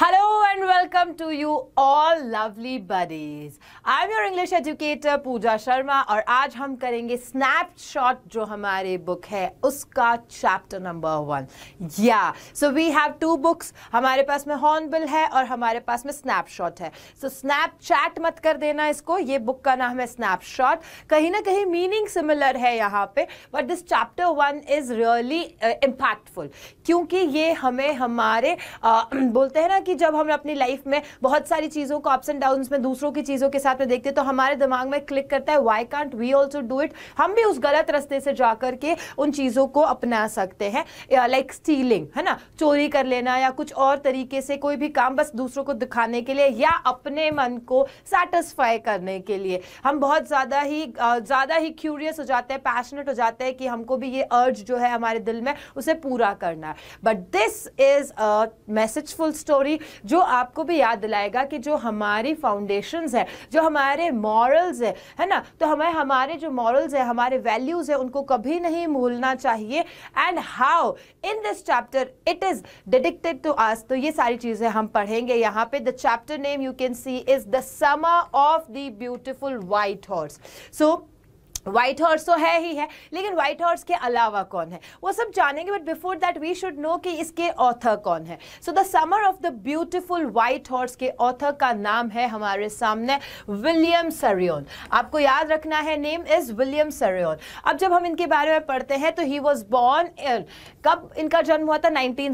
Hello and welcome to you all lovely lovely I am your English educator Pooja Sharma और आज हम करेंगे snapshot जो हमारे बुक है उसका चैप्टर नंबर वन या so we have two books हमारे पास में हॉर्नबिल है और हमारे पास में स्नैपशॉट है सो स्नैपचैट मत कर देना इसको ये बुक का नाम है स्नैपशॉट कहीं ना कहीं मीनिंग सिमिलर है यहाँ पे but this chapter one is really impactful क्योंकि ये हमें हमारे uh, बोलते हैं ना कि जब हम अपनी लाइफ में बहुत सारी चीज़ों को अप्स एंड डाउन में दूसरों की चीज़ों के साथ में देखते हैं तो हमारे दिमाग में क्लिक करता है why can't we also do it हम भी उस गलत रास्ते से जा करके उन चीज़ों को अपना सकते हैं लाइक स्टीलिंग है ना चोरी कर लेना या कुछ और तरीके से कोई भी काम बस दूसरों को दिखाने के लिए या अपने मन को सेटिस्फाई करने के लिए हम बहुत ज़्यादा ही ज़्यादा ही क्यूरियस हो जाते हैं पैशनेट हो जाते हैं कि हमको भी ये अर्ज जो है हमारे दिल में उसे पूरा करना है but this is messageful story होगी जो आपको भी याद दिलाएगा कि जो हमारी फाउंडेशन है जो हमारे मॉरल्स है है ना तो हमें हमारे जो मॉरल्स है हमारे वैल्यूज़ है उनको कभी नहीं भूलना चाहिए and how in this chapter it is dedicated to us तो ये सारी चीज़ें हम पढ़ेंगे यहाँ पे the chapter name you can see is the summer of the beautiful white horse so white horse तो है ही है लेकिन व्हाइट हॉर्स के अलावा कौन है वो सब जानेंगे but before that we should know कि इसके ऑथर कौन है so the summer of the beautiful white horse के ऑथर का नाम है हमारे सामने विलियम सरियोन आपको याद रखना है नेम इज विलियम सरियोन अब जब हम इनके बारे में पढ़ते हैं तो ही वॉज बॉर्न कब इनका जन्म हुआ था नाइनटीन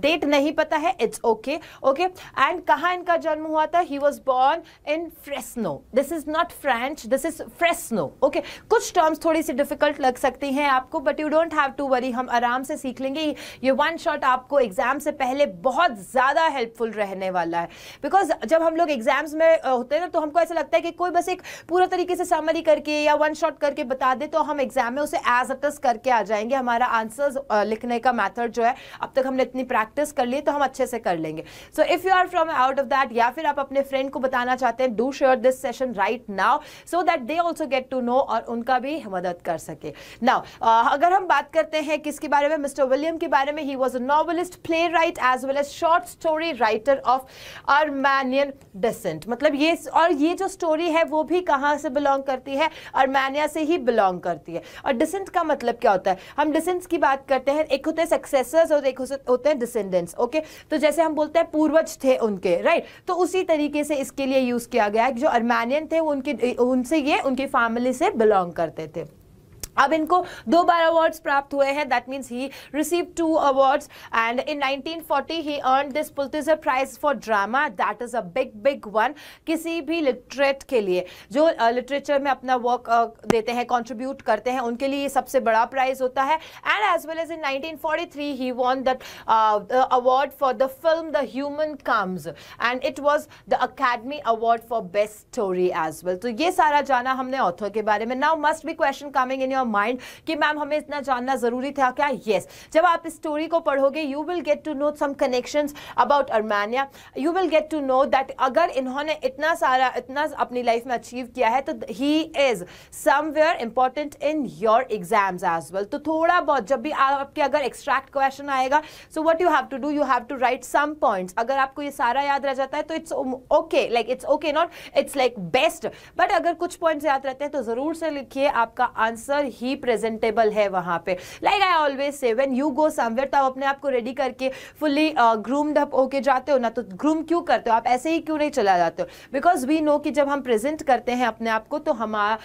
डेट नहीं पता है इट्स ओके ओके एंड कहाँ इनका जन्म हुआ था he was born in Fresno this is not French this is Fresno okay कुछ टर्म्स थोड़ी सी डिफिकल्ट लग सकती हैं आपको but you don't have to worry हम आराम से सीख लेंगे ये वन शॉट आपको एग्जाम से पहले बहुत ज़्यादा हेल्पफुल रहने वाला है बिकॉज जब हम लोग एग्जाम्स में होते हैं ना तो हमको ऐसा लगता है कि कोई बस एक पूरा तरीके से समरी करके या वन शॉट करके बता दे तो हम एग्जाम में उसे एज अटस करके आ जाएंगे हमारा आंसर्स लिखने का मैथड जो है अब तक हमने इतनी प्रैक्टिस कर ली तो हम अच्छे से कर लेंगे so if you are from out of that या फिर आप अपने फ्रेंड को बताना चाहते हैं do share this session right now so that they also get to know और उनका भी मदद कर सके ना uh, अगर हम बात करते हैं किसके बारे में मिस्टर विलियम के बारे में he was a novelist playwright as well as short story writer of Armenian descent मतलब ये और ये जो स्टोरी है वो भी कहाँ से बिलोंग करती है अर्मैनिया से ही बिलोंग करती है और डिसेंट का मतलब क्या होता है हम डिसेंट्स की बात करते हैं एक होते हैं सक्सेसर्स और एक होते हैं डिसेंडेंट्स ओके तो जैसे हम बोलते हैं पूर्वज थे उनके राइट तो उसी तरीके से इसके लिए यूज़ किया गया है जो अर्मैनियन थे उनके उनसे ये उनकी फैमिली से बिलोंग बिलोंग करते थे अब इनको दो बार अवार्ड्स प्राप्त हुए हैं that means he receive two awards and in 1940 he earn this Pulitzer prize for drama that is a big big one किसी भी लिटरेट के लिए जो लिटरेचर में अपना वर्क देते हैं कॉन्ट्रीब्यूट करते हैं उनके लिए ये सबसे बड़ा प्राइज होता है and as well as in nineteen he won that award for the film the human comes and it was the academy award for best story as well तो ये सारा जाना हमने ऑथर के बारे में now must be question coming in your mind कि ma'am हमें इतना जानना जरूरी था क्या येस जब आप इस स्टोरी को पढ़ोगे you will get to know some connections about Armenia you will get to know that अगर इन्होंने इतना सारा इतना अपनी लाइफ में अचीव किया है तो he is somewhere important in your exams as well तो थोड़ा बहुत जब भी आपके अगर एक्सट्रैक्ट क्वेश्चन आएगा so what you have to do you have to write some point अगर आपको ये सारा याद रह जाता है तो it's okay like it's okay not it's like best but अगर कुछ पॉइंट्स याद रहते हैं तो जरूर से लिखिए आपका आंसर ही प्रेजेंटेबल है वहाँ पे like I always say when you go somewhere तो आप अपने आप को रेडी करके फुली ग्रूम्ड अप होके जाते हो ना तो ग्रूम क्यों करते हो आप ऐसे ही क्यों नहीं चला जाते हो बिकॉज वी नो कि जब हम प्रेजेंट करते हैं अपने आप को तो हमारा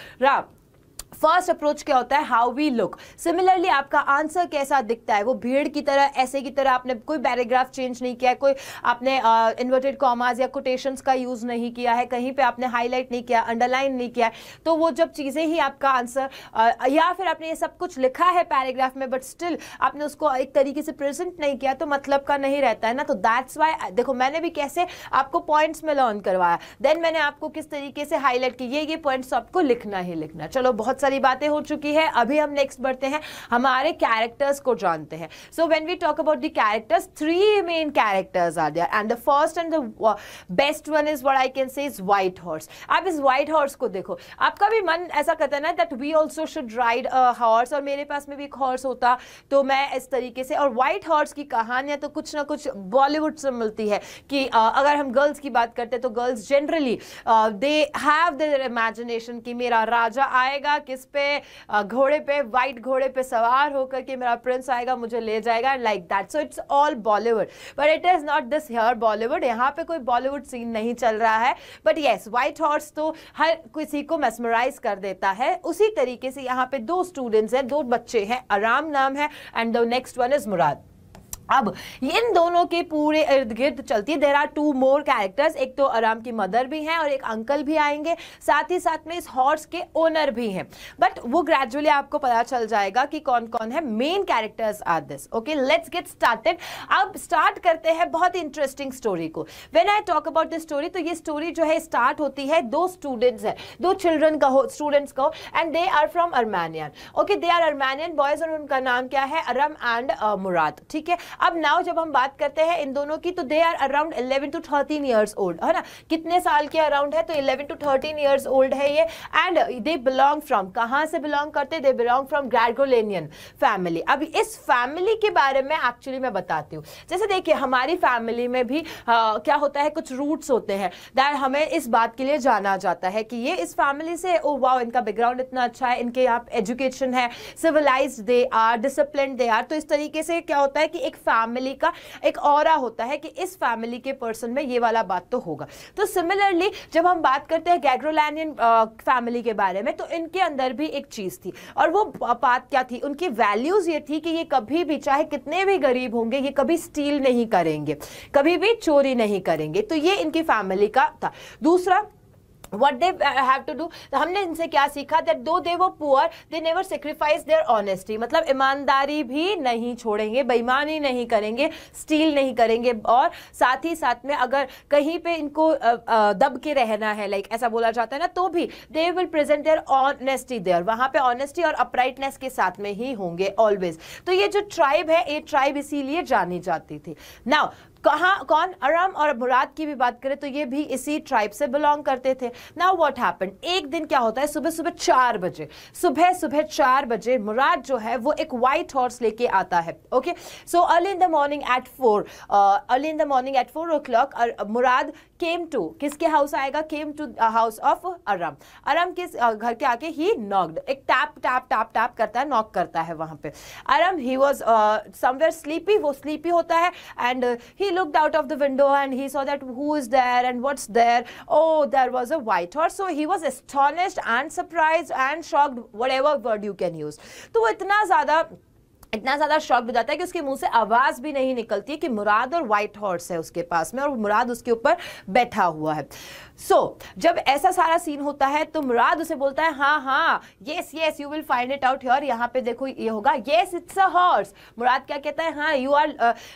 फर्स्ट अप्रोच क्या होता है हाउ वी लुक सिमिलरली आपका आंसर कैसा दिखता है वो भीड़ की तरह ऐसे की तरह आपने कोई पैराग्राफ चेंज नहीं किया है कोई आपने इन्वर्टेड uh, कॉमाज या कोटेशन का यूज नहीं किया है कहीं पे आपने हाईलाइट नहीं किया अंडरलाइन नहीं किया तो वो जब चीज़ें ही आपका आंसर uh, या फिर आपने ये सब कुछ लिखा है पैराग्राफ में बट स्टिल आपने उसको एक तरीके से प्रेजेंट नहीं किया तो मतलब का नहीं रहता है ना तो दैट्स वाई देखो मैंने भी कैसे आपको पॉइंट्स में लर्न करवाया देन मैंने आपको किस तरीके से हाईलाइट की ये ये पॉइंट्स तो आपको लिखना ही लिखना चलो बहुत सारी बातें हो चुकी है अभी हम नेक्स्ट बढ़ते हैं हमारे कैरेक्टर्स को जानते हैं so when we talk about the characters three main characters are there and the first and the best one is what I can say is white horse आप इस वाइट हॉर्स को देखो आपका भी मन ऐसा कहता है ना that we also should ride a horse और मेरे पास में भी एक हॉर्स होता तो मैं इस तरीके से और वाइट हॉर्स की कहानियां तो कुछ ना कुछ बॉलीवुड से मिलती है कि uh, अगर हम गर्ल्स की बात करते हैं तो girls generally they have their imagination कि मेरा राजा आएगा किस पे घोड़े पे वाइट घोड़े पे सवार होकर के मेरा प्रिंस आएगा मुझे ले जाएगा and like that so it's all Bollywood but it is not this here Bollywood यहाँ पे कोई बॉलीवुड सीन नहीं चल रहा है बट येस वाइट हॉर्स तो हर किसी को मेसमराइज कर देता है उसी तरीके से यहाँ पे दो स्टूडेंट्स हैं दो बच्चे हैं आराम नाम है and the next one is Murad अब इन दोनों के पूरे इर्द गिर्द चलती है there are two more characters एक तो आराम की मदर भी हैं और एक अंकल भी आएंगे साथ ही साथ में इस हॉर्स के ओनर भी हैं बट वो ग्रेजुअली आपको पता चल जाएगा कि कौन कौन है main characters are this okay let's get started अब स्टार्ट करते हैं बहुत इंटरेस्टिंग स्टोरी को when I talk about this story तो ये स्टोरी जो है स्टार्ट होती है दो स्टूडेंट्स है दो चिल्ड्रन का हो स्टूडेंट्स का and they are from Armenian okay they are Armenian boys और उनका नाम क्या है अरम एंड मुराद ठीक है अब नाउ जब हम बात करते हैं इन दोनों की तो they are around eleven to thirteen years old है ना कितने साल के अराउंड है तो eleven to thirteen years old है ये एंड दे बिलोंग फ्रॉम कहाँ से बिलोंग करते they belong from Garoghlanian family अब इस फैमिली के बारे में एक्चुअली मैं बताती हूँ जैसे देखिए हमारी फैमिली में भी आ, क्या होता है कुछ रूट्स होते हैं दैट हमें इस बात के लिए जाना जाता है कि ये इस फैमिली से ओ oh, वाओ इनका बैकग्राउंड इतना अच्छा है इनके यहाँ एजुकेशन है civilise they are discipline they are तो इस तरीके से क्या होता है कि एक फैमिली का एक और होता है कि इस फैमिली के पर्सन में ये वाला बात तो होगा तो सिमिलरली जब हम बात करते हैं गैग्रोलैनियन फैमिली के बारे में तो इनके अंदर भी एक चीज़ थी और वो बात क्या थी उनकी वैल्यूज़ ये थी कि ये कभी भी चाहे कितने भी गरीब होंगे ये कभी स्टील नहीं करेंगे कभी भी चोरी नहीं करेंगे तो ये इनकी फैमिली का था दूसरा what they have to do हमने इनसे क्या सीखा दैट दो दे वो poor they never sacrifice their honesty मतलब ईमानदारी भी नहीं छोड़ेंगे बेईमानी नहीं करेंगे स्टील नहीं करेंगे और साथ ही साथ में अगर कहीं पे इनको दब के रहना है लाइक like, ऐसा बोला जाता है ना तो भी they will present their honesty there वहाँ पे ऑनेस्टी और अपराइटनेस के साथ में ही होंगे ऑलवेज तो ये जो ट्राइब है ये ट्राइब इसीलिए जानी जाती थी नाउ कहा कौन अरम और मुराद की भी बात करें तो ये भी इसी ट्राइब से बिलोंग करते थे नाउ व्हाट हैपन एक दिन क्या होता है सुबह सुबह चार बजे सुबह सुबह चार बजे मुराद जो है वो एक वाइट हॉर्स लेके आता है okay so early in the morning at four early in the morning at four o'clock Murad came to किसके हाउस आएगा came to house of Aram Aram किस uh, घर के आके ही नॉकड एक टैप टैप टैप टैप करता है knock करता है वहां पे Aram he was somewhere sleepy वो स्लीपी होता है and he uh, looked out of the window and he saw that who is there and what's there. Oh, there was a white horse. So he was astonished and surprised and shocked, whatever word you can use. to itna zyada इतना ज़्यादा shock हो जाता है कि उसके मुंह से आवाज़ भी नहीं निकलती है कि मुराद और वाइट हॉर्स है उसके पास में और मुराद उसके ऊपर बैठा हुआ है सो so, जब ऐसा सारा सीन होता है तो मुराद उसे बोलता है हाँ हाँ yes yes you will find it out your यहाँ पे देखो ये होगा yes it's a horse Murad क्या कहता है हाँ you are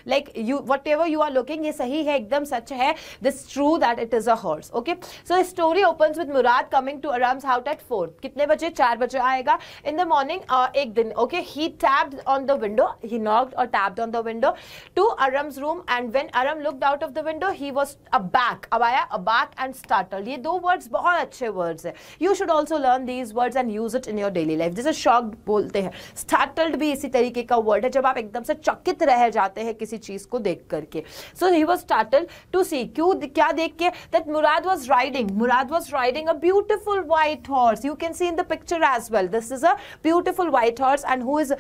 like you whatever you are looking ये सही है एकदम सच है this true that it is a horse okay so story open with Murad coming to Aram's house at four कितने बजे चार बजे आएगा इन द मॉर्निंग एक दिन okay he tapped on the window he knocked और tapped on the window to Aram's room and when Aram looked out of the window he was a back अब आया अ बैक एंड startled ये दो words बहुत अच्छे words हैं you should also learn these words and use it in your daily life जैसे shocked बोलते हैं स्टार्टल्ड भी इसी तरीके का वर्ड है जब आप एकदम से चकित रह जाते हैं किसी चीज़ को देख करके so he was startle to see क्यों क्या देख के that Murad was riding Murad was riding a beautiful white horse you can see in the picture as well this is a beautiful white horse and who is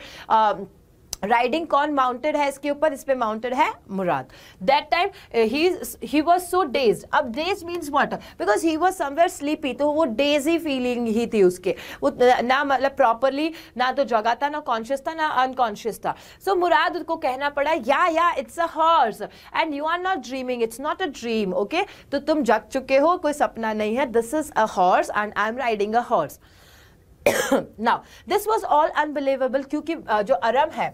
riding कौन mounted है इसके ऊपर इस पे माउंटेड है Murad that time he he was so dazed अब dazed means what because he was somewhere sleepy तो वो डेजी फीलिंग ही थी उसके वो ना मतलब प्रॉपरली ना तो जगा था ना कॉन्शियस था ना अनकॉन्शियस था सो so, मुराद उसको कहना पड़ा yeah yeah it's a horse and you are not dreaming it's not a dream okay तो तुम जग चुके हो कोई सपना नहीं है this is a horse and I am riding a horse now this was all unbelievable क्योंकि जो अरम है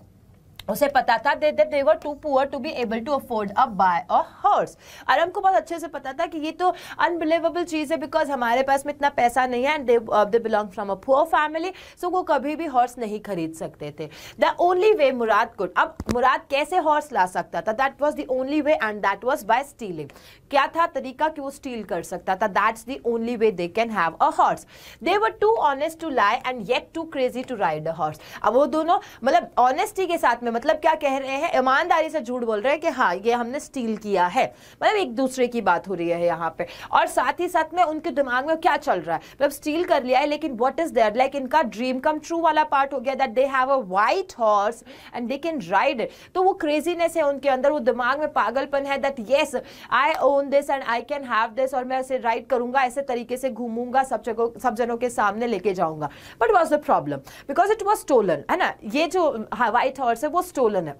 उसे पता था they that they were too poor to be able to afford a buy a horse और हमको बहुत अच्छे से पता था कि ये तो अनबिलीवेबल चीज़ है बिकॉज हमारे पास में इतना पैसा नहीं है and they belong from a poor family so वो कभी भी हॉर्स नहीं खरीद सकते थे the only way Murad good अब मुराद कैसे हॉर्स ला सकता था that was the only way and that was by stealing क्या था तरीका कि वो स्टील कर सकता था that's the only way they can have a horse they were too honest to lie and yet too crazy to ride a horse अब वो दोनों मतलब ऑनेस्टी के साथ में मतलब क्या कह रहे हैं ईमानदारी से झूठ बोल रहे हैं कि हाँ ये हमने स्टील किया है मतलब एक दूसरे की बात हो रही है यहाँ पे और साथ ही साथ में उनके दिमाग में क्या चल रहा है मतलब स्टील कर लिया है लेकिन वट इज देयर लाइक इनका ड्रीम कम ट्रू वाला पार्ट हो गया that they have a white horse and they can ride तो वो क्रेजीनेस है उनके अंदर वो दिमाग में पागलपन है that yes I own this and I can have this और मैं इसे राइड करूंगा ऐसे तरीके से घूमूंगा सब जगह सब जनों के सामने लेके जाऊंगा but was the problem because it was stolen है ना ये जो वाइट हाँ, हॉर्स है वो वो स्टोलन है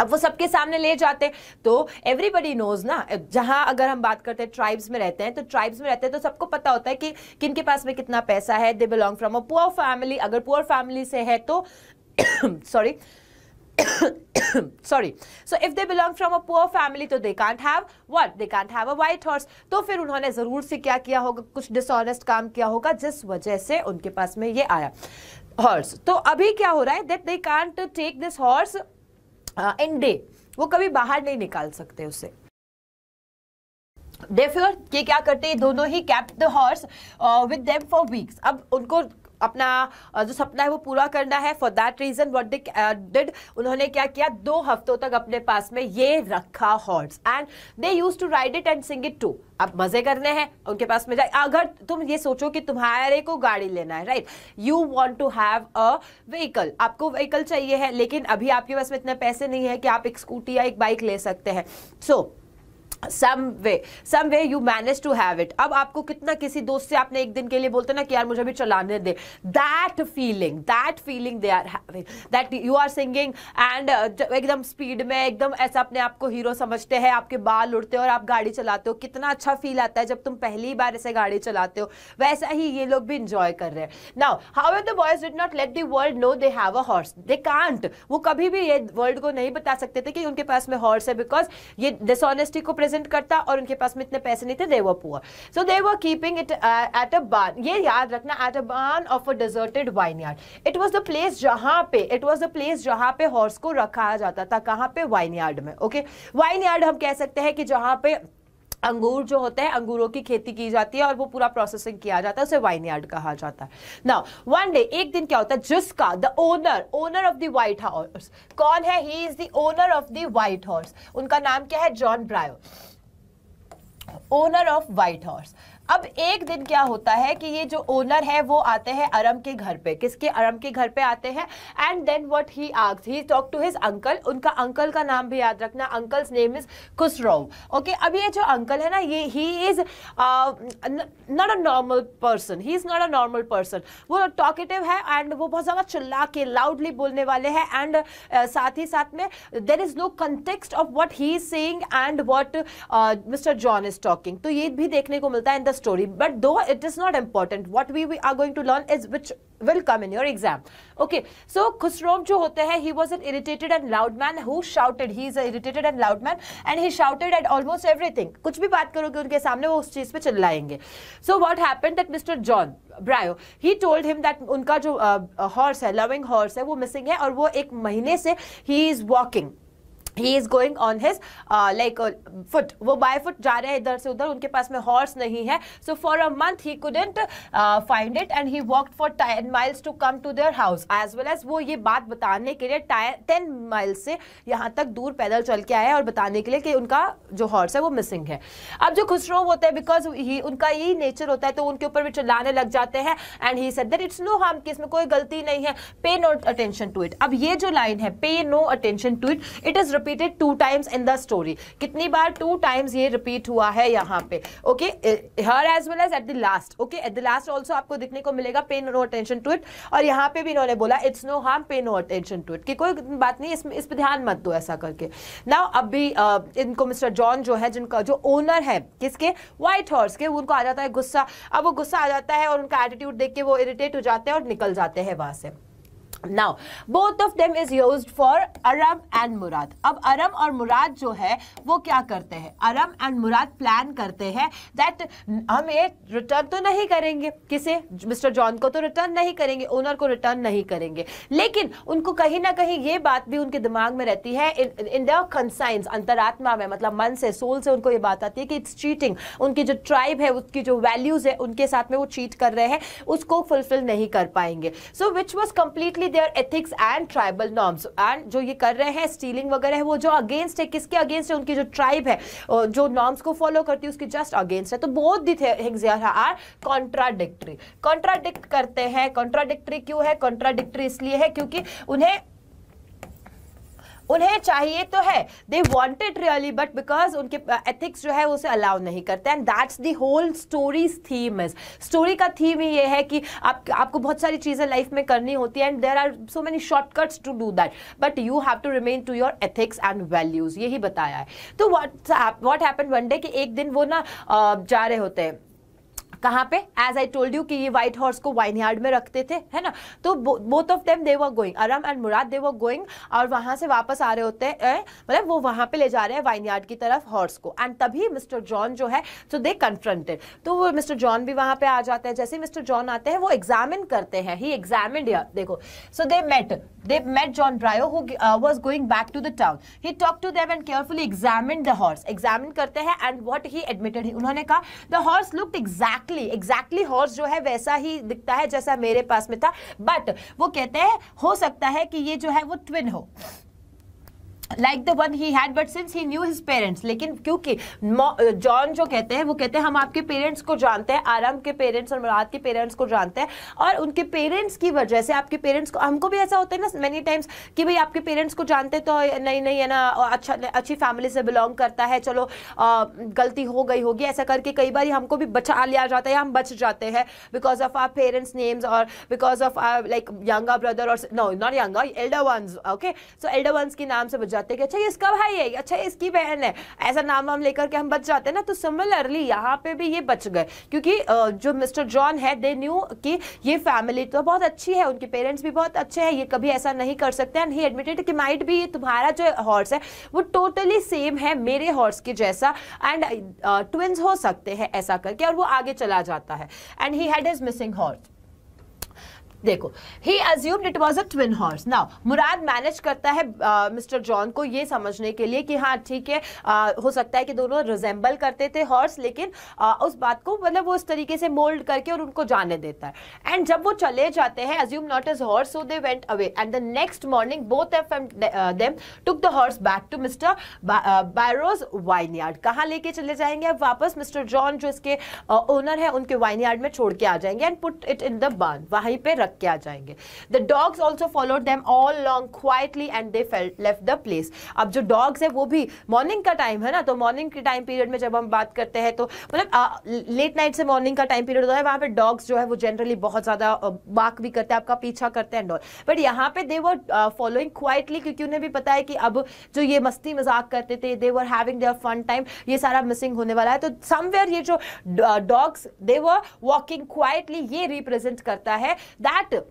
अब वो सबके सामने ले जाते हैं तो एवरीबडी नोज ना जहाँ अगर हम बात करते हैं ट्राइब्स में रहते हैं तो ट्राइब्स में रहते हैं तो सबको पता होता है कि किन के पास में कितना पैसा है they belong from a poor family अगर पुअर फैमिली से है तो sorry sorry so if they belong from a poor family तो they can't have what they can't have a white horse तो फिर उन्होंने जरूर से क्या किया होगा कुछ डिसऑनेस्ट काम किया होगा जिस वजह से उनके पास में ये आया हॉर्स तो अभी क्या हो रहा है that they can't take this horse in day वो कभी बाहर नहीं निकाल सकते उसे डेफियर ये क्या करते हैं दोनों ही kept the horse with them for weeks अब उनको अपना जो सपना है वो पूरा करना है फॉर दैट रीजन डिड उन्होंने क्या किया दो हफ्तों तक अपने पास में ये रखा horse and they use to ride it and sing it to अब मजे करने हैं उनके पास में जाए अगर तुम ये सोचो कि तुम्हारे को गाड़ी लेना है right you want to have a vehicle आपको व्हीकल चाहिए है लेकिन अभी आपके पास में इतने पैसे नहीं है कि आप एक स्कूटी या एक बाइक ले सकते हैं so so, some way some you manage to have it अब आपको कितना किसी दोस्त से आपने एक दिन के लिए बोलते ना कि यार मुझे भी चलाने दे that feeling that feeling they are having that you are singing and एकदम स्पीड में एकदम ऐसा अपने आप को हीरो समझते हैं आपके बाल उड़ते हो और आप गाड़ी चलाते हो कितना अच्छा फील आता है जब तुम पहली बार ऐसे गाड़ी चलाते हो वैसा ही ये लोग भी इंजॉय कर रहे हैं now however the boys did not let the world know they have a horse they can't वो कभी भी ये वर्ल्ड को नहीं बता सकते थे कि उनके पास में हॉर्स है बिकॉज ये डिसऑनेस्टी को प्रेजेंट रिप्रेजेंट करता और उनके पास में इतने पैसे नहीं थे they were poor so they were keeping it at a barn ये याद रखना at a barn of a deserted vineyard it was the place जहाँ पे इट वॉज द प्लेस जहाँ पे हॉर्स को रखा जाता था कहाँ पे वाइन यार्ड में ओके वाइन यार्ड हम कह सकते हैं कि जहाँ पे अंगूर जो होता है अंगूरों की खेती की जाती है और वो पूरा प्रोसेसिंग किया जाता है उसे वाइन यार्ड कहा जाता है ना वन डे एक दिन क्या होता है जिसका the owner owner of the white house कौन है he is the owner of the white horse उनका नाम क्या है John Byro owner of white horse अब एक दिन क्या होता है कि ये जो ओनर है वो आते हैं अरम के घर पे किसके अरम के घर पे आते हैं and then what he asks he talk to his uncle उनका अंकल का नाम भी याद रखना uncle's name is Khosrove okay अब ये जो अंकल है ना ये he is not a normal person he is not a normal person वो टॉकेटिव है एंड वो बहुत ज़्यादा चिल्ला के लाउडली बोलने वाले हैं एंड uh, साथ ही साथ में there is no context of what he is and what mister John is talking तो ये भी देखने को मिलता है in the story but though it is not important what we, we are going to learn is which will come in your exam okay so khusrom jo hote hai he was an irritated and loud man who shouted he is a irritated and loud man and he shouted at almost everything kuch bhi baat karoge unke samne wo us cheez pe chillayenge so what happened that mr john brayo he told him that unka jo uh, horse hai loving horse hai wo missing hai aur wo ek mahine se he is walking he is going on his like foot वो by foot जा रहे हैं इधर से उधर उनके पास में horse नहीं है so for a month he couldn't find it and he walked for ten miles to come to their house as well as वो ये बात बताने के लिए टेन माइल्स से यहाँ तक दूर पैदल चल के आया और बताने के लिए कि उनका जो हॉर्स है वो मिसिंग है अब जो खुसरो होते हैं बिकॉज ही उनका यही नेचर होता है तो उनके ऊपर भी चिल्लाने लग जाते हैं and he said that it's no harm कि इसमें कोई गलती नहीं है pay no attention to it अब ये जो लाइन है pay no attention to it it is repeated two times in the story कितनी बार टू टाइम्स ये रिपीट हुआ है यहाँ पे okay here as well as at the last okay at the last also आपको दिखने को मिलेगा पे नो अटेंशन टू इट और यहाँ पे भी इन्होंने बोला it's no harm pay no attention to it कि कोई बात नहीं इसमें इस पर ध्यान मत दो ऐसा करके ना अब भी इनको मिस्टर जॉन जो है जिनका जो ओनर है किसके व्हाइट हॉर्स के उनको आ जाता है गुस्सा अब वो गुस्सा आ जाता है और उनका एटीट्यूड देख के वो इरिटेट हो जाते हैं और निकल जाते हैं वहाँ से now both of them is use for Aram and Mourad अब अरब और मुराद जो है वो क्या करते हैं अरब एंड मुराद प्लान करते हैं दैट हम ये रिटर्न तो नहीं करेंगे किसे मिस्टर जॉन को तो रिटर्न नहीं करेंगे ओनर को रिटर्न नहीं करेंगे लेकिन उनको कहीं ना कहीं ये बात भी उनके दिमाग में रहती है इन द कंसाइंस अंतरात्मा में मतलब मन से सोल से उनको ये बात आती है कि इट्स चीटिंग उनकी जो ट्राइब है उसकी जो वैल्यूज है उनके साथ में वो चीट कर रहे हैं उसको फुलफिल नहीं कर पाएंगे so which was completely their ethics and tribal norms and जो ये कर रहे हैं स्टीलिंग वगैरह है वो जो अगेंस्ट है किसके अगेंस्ट है उनकी जो ट्राइब है जो नॉर्म्स को फॉलो करती है उसके जस्ट अगेंस्ट है तो both the things are contradictory contradict करते हैं कॉन्ट्राडिक्ट्री क्यों है कॉन्ट्राडिक्ट्री इसलिए है क्योंकि उन्हें उन्हें चाहिए तो है they wanted really but because उनके एथिक्स uh, जो है उसे अलाउ नहीं करते and that's the whole story's theme is story का थीम ही ये है कि आप आपको बहुत सारी चीज़ें लाइफ में करनी होती है and there are so many shortcuts to do that but you have to remain to your ethics and values यही बताया है तो what what happen one day कि एक दिन वो ना uh, जा रहे होते हैं कहाँ पे एज आई टोल्ड यू कि ये व्हाइट हॉर्स को वाइन यार्ड में रखते थे है ना तो both of them they were going Aram and Mourad they were going और वहाँ से वापस आ रहे होते हैं मतलब वो वहाँ पे ले जा रहे हैं वाइन यार्ड की तरफ हॉर्स को एंड तभी मिस्टर जॉन जो है सो दे कन्फ्रंटेड तो वो मिस्टर जॉन भी वहाँ पे आ जाते हैं जैसे मिस्टर जॉन आते हैं वो एग्जामिन करते हैं ही एग्जामिन देखो so they met They met John Bryo who uh, was going back to the town. He talked to them and carefully examined the horse. Examine karte hain and what he admitted. unhone kaha the horse looked exactly, exactly horse jo hai waisa hi dikhta hai jaisa mere paas mein tha But wo kehte hain ho sakta hai ki ye jo hai wo twin ho like the one he had but since he knew his parents लेकिन क्योंकि John जो कहते हैं वो कहते हैं हम आपके पेरेंट्स को जानते हैं आराम के पेरेंट्स और मुराद के पेरेंट्स को जानते हैं और उनके पेरेंट्स की वजह से आपके पेरेंट्स को हमको भी ऐसा होता है ना मेनी टाइम्स कि भाई आपके पेरेंट्स को जानते तो नहीं नहीं है ना अच्छा अच्छी फैमिली से बिलोंग करता है चलो आ, गलती हो गई होगी ऐसा करके कई बार हमको भी बचा लिया जाता है हम बच जाते हैं because of our parents names और बिकॉज ऑफ आर लाइक यंगा ब्रदर और नो नॉट यंगा elder one okay so elder ones के नाम से बच जाते कि अच्छा ये इसका भाई है अच्छा ये इसकी बहन है ऐसा नाम वाम लेकर के हम बच जाते हैं ना तो सिमिलरली यहाँ पे भी ये बच गए क्योंकि जो मिस्टर जॉन है दे न्यू कि ये फैमिली तो बहुत अच्छी है उनके पेरेंट्स भी बहुत अच्छे हैं ये कभी ऐसा नहीं कर सकते एंड ही एडमिटेड कि माइट भी तुम्हारा जो हॉर्स है वो टोटली सेम है मेरे हॉर्स के जैसा एंड ट्विंस हो सकते हैं ऐसा करके और वो आगे चला जाता है and he had is missing horse देखो he assumed it was a twin horse now Mourad manage करता है मिस्टर uh, जॉन को ये समझने के लिए कि हाँ ठीक है uh, हो सकता है कि दोनों रिजेंबल करते थे हॉर्स लेकिन uh, उस बात को मतलब वो इस तरीके से मोल्ड करके और उनको जाने देता है एंड जब वो चले जाते हैं assume not as horse so they went away and the next morning both of them took the horse back to mister Byro's vineyard कहाँ लेके चले जाएंगे अब वापस मिस्टर जॉन जो इसके ओनर uh, है उनके वाइन यार्ड में छोड़ के आ जाएंगे and put it in the barn वहीं पर धक्के आ जाएंगे the dogs also followed them all long quietly and they felt left the place अब जो डॉग्स है वो भी मॉर्निंग का टाइम है ना तो मॉर्निंग के टाइम पीरियड में जब हम बात करते हैं तो मतलब लेट नाइट से मॉर्निंग का टाइम पीरियड होता है वहाँ पे डॉग्स जो है वो जनरली बहुत ज़्यादा बाक भी करते हैं आपका पीछा करते हैं एंड बट यहाँ पे दे वर फॉलोइंग क्वाइटली क्योंकि उन्हें भी पता है कि अब जो ये मस्ती मजाक करते थे they were having their fun time ये सारा मिसिंग होने वाला है तो समवेयर ये जो dogs they were walking quietly ये रिप्रेजेंट करता है that fat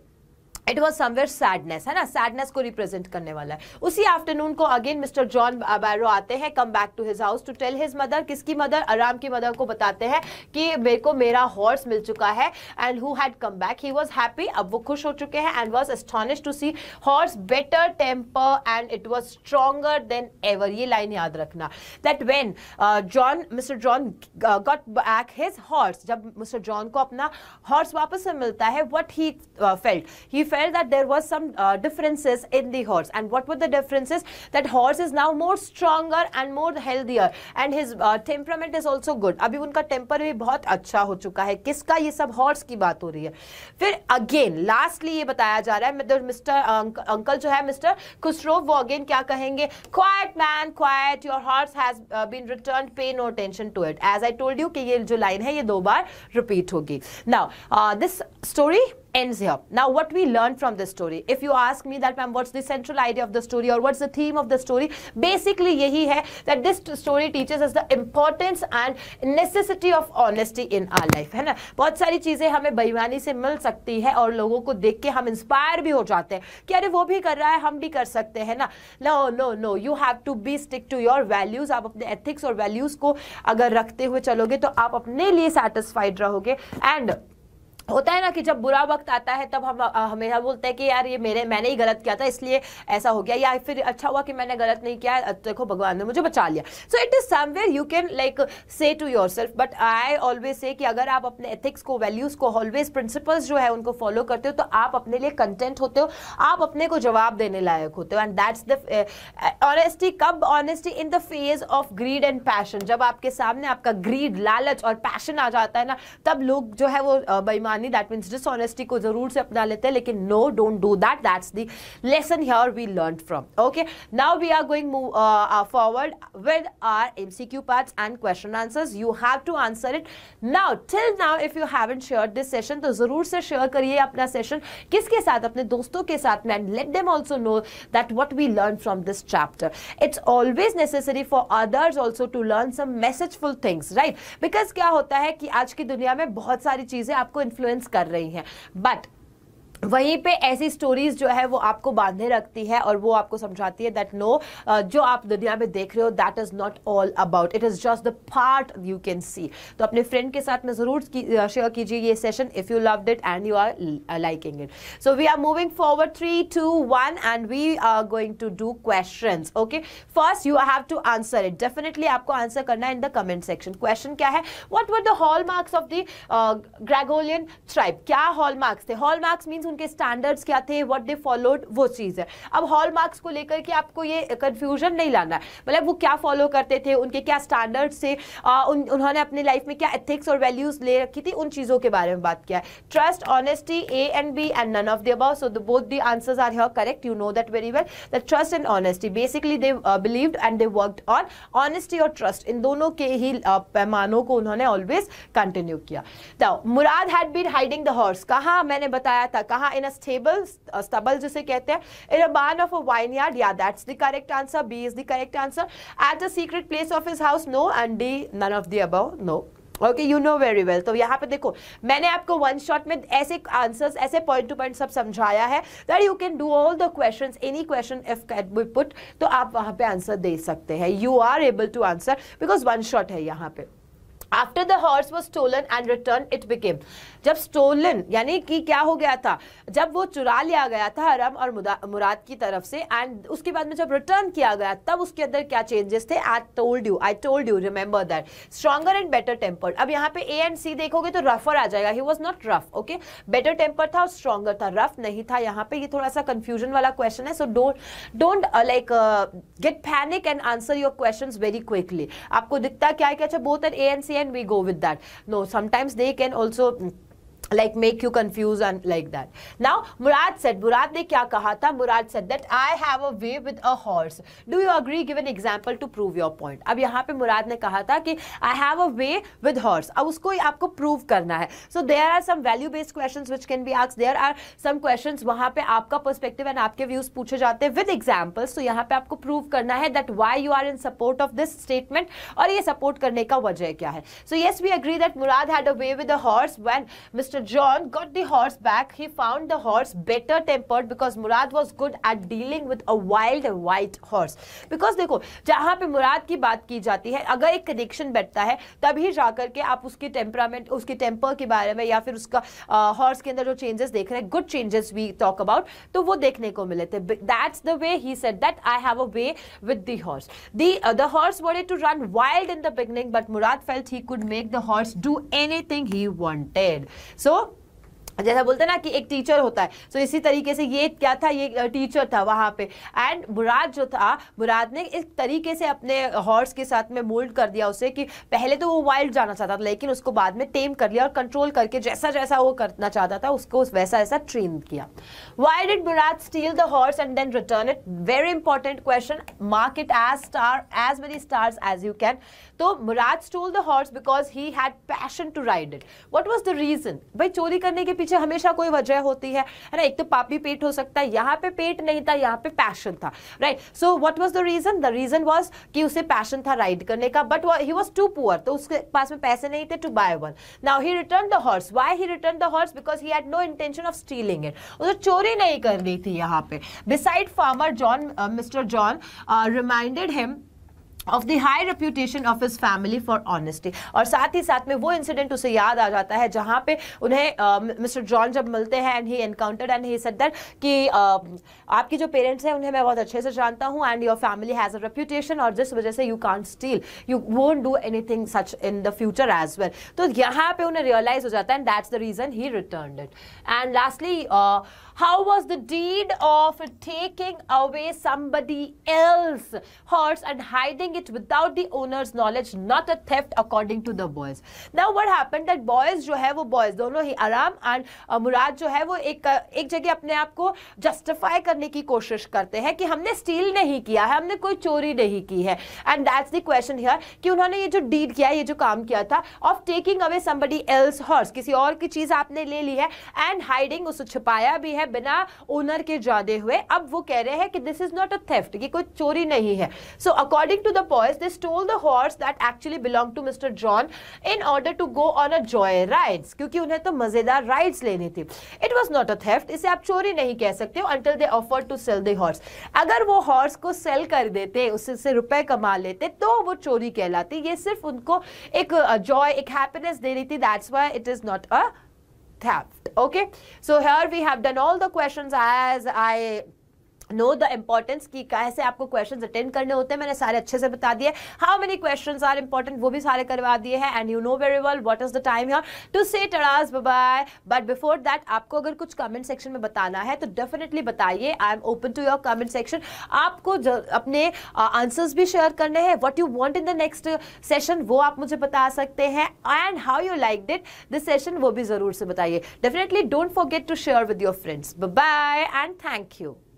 it was somewhere sadness है ना सैडनेस को रिप्रेजेंट करने वाला है उसी आफ्टरनून को अगेन मिस्टर जॉन बैरो आते हैं come back to his house to tell his mother किसकी मदर आराम की मदर को बताते हैं कि मेरे को मेरा हॉर्स मिल चुका है and who had come back he was happy अब वो खुश हो चुके हैं and was astonish to see horse better temper and it was stronger than ever ये लाइन याद रखना that when John mister John got back his horse जब मिस्टर जॉन को अपना हॉर्स वापस से मिलता है what he felt he felt that there was some uh, differences in the horse. And what were the differences? That horse is now more stronger and more healthier. And his uh, temperament is also good. अभी उनका temper भी बहुत अच्छा हो चुका है किसका ये सब हॉर्स की बात हो रही है फिर अगेन लास्टली ये बताया जा रहा है मिस्टर अंकल जो है मिस्टर खुसरो वो अगेन क्या कहेंगे quiet man quiet your horse has been return pay no tension to it as I told you कि ये जो लाइन है ये दो बार रिपीट होगी now this story ends here. Now, what we learned from this story, if you ask me that, ma'am, what's the central idea of the story or what's the theme of the story? Basically, yahi hai that this story teaches us the importance and necessity of honesty in our life, hai na bahut sari cheeze hame बेईमानी se mil sakti hai aur logo ko dekh ke hum inspire bhi ho jate hain ki are wo bhi kar raha hai hum bhi kar sakte hain na no no no you have to be stick to your values aap apne ethics aur values ko agar rakhte hue chaloge to aap apne liye satisfied rahoge and होता है ना कि जब बुरा वक्त आता है तब हम हमेशा बोलते हैं कि यार ये मेरे मैंने ही गलत किया था इसलिए ऐसा हो गया या फिर अच्छा हुआ कि मैंने गलत नहीं किया देखो भगवान ने मुझे बचा लिया so it is somewhere you can like say to yourself but I always say कि अगर आप अपने एथिक्स को वैल्यूज़ को ऑलवेज प्रिंसिपल्स जो है उनको फॉलो करते हो तो आप अपने लिए कंटेंट होते हो आप अपने को जवाब देने लायक होते हो एंड दैट्स द ऑनेस्टी कब honesty in the phase of greed and passion जब आपके सामने आपका ग्रीड लालच और पैशन आ जाता है ना तब लोग जो है वो बेईमान बेईमानी दैट मीन्स डिसऑनेस्टी को जरूर से अपना लेते हैं लेकिन no don't do that that's the lesson here we learn from okay now we are going forward with our M C Q part and question answers you have to answer it now till now if you have and share this session तो जरूर से share करिए अपना session किसके साथ अपने दोस्तों के साथ में and let them also know that what we learn from this chapter it's always necessary for others also to learn some messageful things right because क्या होता है कि आज की दुनिया में बहुत सारी चीजें आपको इन्फ्लुएंस इन्फ्लुएंस कर रही हैं बट वहीं पे ऐसी स्टोरीज जो है वो आपको बांधे रखती है और वो आपको समझाती है दैट नो no, जो आप दुनिया में देख रहे हो that is not all about it is just the part you can see तो अपने फ्रेंड के साथ में ज़रूर शेयर कीजिए ये session if you love it and you are liking it so we are moving forward three two one and we are going to do question okay first you have to answer it definitely आपको answer करना है in the comment section question क्या है what were the hallmarks of the Garoghlanian tribe क्या hallmarks थे hallmarks means उनके standards क्या थे व्हाट दे फॉलोड वो चीज़ है अब हॉल मार्क्स को लेकर के आपको ये कन्फ्यूजन नहीं लाना है मतलब वो क्या फॉलो करते थे उनके क्या स्टैंडर्ड्स थे उन, उन्होंने अपने लाइफ में क्या एथिक्स और वैल्यूज ले रखी थी उन चीज़ों के बारे में बात किया trust honesty A and B and none of the so both the answers are here correct you know that very well the trust and honesty basically they believed and they worked on honesty और trust इन दोनों के ही uh, पैमानों को उन्होंने always continue किया Mourad had been hiding the horse कहाँ मैंने बताया था कहाँ यहाँ इन अस्टेबल स्टबल जिसे कहते हैं in a barn of a vineyard या that's the correct answer B is the correct answer at the secret place of his house no and D none of the above no okay you know very well तो यहाँ पे देखो मैंने आपको one shot में ऐसे answers ऐसे point two point सब समझाया है that you can do all the questions any question if cat be put तो आप वहाँ पे आंसर दे सकते हैं you are able to answer because one shot है यहाँ पे after the horse was stolen and return it became जब स्टोलन यानी कि क्या हो गया था जब वो चुरा लिया गया था अरब और मुराद की तरफ से एंड उसके बाद में जब रिटर्न किया गया तब उसके अंदर क्या चेंजेस थे I told you I told you remember that stronger and better tempered अब यहाँ पे ए एंड सी देखोगे तो रफर आ जाएगा he was not rough okay better temper था और स्ट्रॉगर था रफ नहीं था यहाँ पे ये थोड़ा सा कंफ्यूजन वाला क्वेश्चन है so don't don't like get panic and answer your question very quickly आपको दिखता क्या है कि अच्छा both and A and C and we go with that no sometimes they can also like make you confused and like that now murad said murad ne kya kaha tha murad said that i have a way with a horse do you agree give an example to prove your point ab yahan pe murad ne kaha tha ki i have a way with horse ab usko aapko prove karna hai so there are some value based questions which can be asked there are some questions wahan pe aapka perspective and aapke views puche jate hain with examples so yahan pe aapko prove karna hai that why you are in support of this statement aur ye support karne ka wajah kya hai so yes we agree that murad had a way with a horse when mr After John got the horse back, he found the horse better tempered because Murad was good at dealing with a wild white horse. Because देखो जहाँ पे मुराद की बात की जाती है अगर एक connection बैठता है तभी जाकर के आप उसके temperament, उसके temper के बारे में या फिर उसका horse के अंदर जो changes देख रहे हैं good changes we talk about तो वो देखने को मिले थे way he said that I have a way with the horse. The uh, the horse wanted to run wild in the beginning, but Mourad felt he could make the horse do anything he wanted. So 그래 जैसा बोलते ना कि एक teacher होता है सो so, इसी तरीके से ये क्या था ये टीचर था वहाँ पे एंड बुराद जो था बुराद ने इस तरीके से अपने हॉर्स के साथ में मोल्ड कर दिया उसे कि पहले तो वो वाइल्ड जाना चाहता था लेकिन उसको बाद में टेम कर लिया और कंट्रोल करके जैसा जैसा वो करना चाहता था उसको वैसा वैसा ट्रेन किया why did Mourad steal the horse and then return it very important question mark it as star as many stars as you can तो Mourad stole the horse because he had passion to ride it what was the reason भाई चोरी करने के पीछे पीछे हमेशा कोई वजह होती है ना एक तो पापी पेट हो सकता है यहाँ पे पेट नहीं था यहाँ पे पैशन था right so what was the reason the reason was कि उसे पैशन था राइड करने का but he was too poor तो उसके पास में पैसे नहीं थे to buy one now he return the horse why he return the horse because he had no intention of stealing it उसे चोरी नहीं करनी थी यहाँ पे beside farmer John mister John reminded him of the high reputation of his family for honesty और साथ ही साथ में वो इंसिडेंट उसे याद आ जाता है जहाँ पे उन्हें मिस्टर जॉन जब मिलते हैं and he encountered and he sadder कि uh, आपके जो पेरेंट्स हैं उन्हें मैं बहुत अच्छे से जानता हूँ and your family has a reputation और जिस वजह से you can't steal you won't do any such in the future as well तो यहाँ पे उन्हें रियलाइज हो जाता है and that's the reason he return it and lastly how was the deed of taking away somebody else hurts and hiding it without the owner's knowledge not a theft according to the boys now what happened that boys जो है वो boys दोनों ही आराम and uh, मुराद जो है वो एक uh, एक जगह अपने आप को जस्टिफाई करने की कोशिश करते हैं कि हमने स्टील नहीं किया है हमने कोई चोरी नहीं की है and that's the question here कि उन्होंने ये जो डीड किया ये जो काम किया था of taking away somebody else horse किसी और की चीज़ आपने ले ली है एंड हाइडिंग उसे छुपाया भी है बिना ओनर के जाने हुए अब वो कह रहे हैं कि this is not a theft ये कोई चोरी नहीं है so according to the the boys, they stole the horse that actually belonged to Mr. John in order to go on a joy rides. क्योंकि उन्हें तो मजेदार rides It was not a theft. इसे आप चोरी नहीं कह सकते until they offered to sell the horse. अगर वो horse को sell कर देते, उससे से रुपए कमा लेते, तो वो चोरी कहलाती. ये सिर्फ उनको एक joy, एक happiness दे रही थी. That's why it is not a theft. Okay. So here we have done all the questions as I know the importance कि कैसे आपको क्वेश्चन अटेंड करने होते हैं मैंने सारे अच्छे से बता दिए how many question are important वो भी सारे करवा दिए हैं and you know very well what is the time your to say टराज बाय बट बिफोर दैट आपको अगर कुछ कमेंट सेक्शन में बताना है तो डेफिनेटली बताइए I am open to your comment section आपको अपने आंसर्स भी शेयर करने हैं what you want in the next session वो आप मुझे बता सकते हैं and how you like did this session वो भी जरूर से बताइए definitely don't forget to share with your friends bye and thank you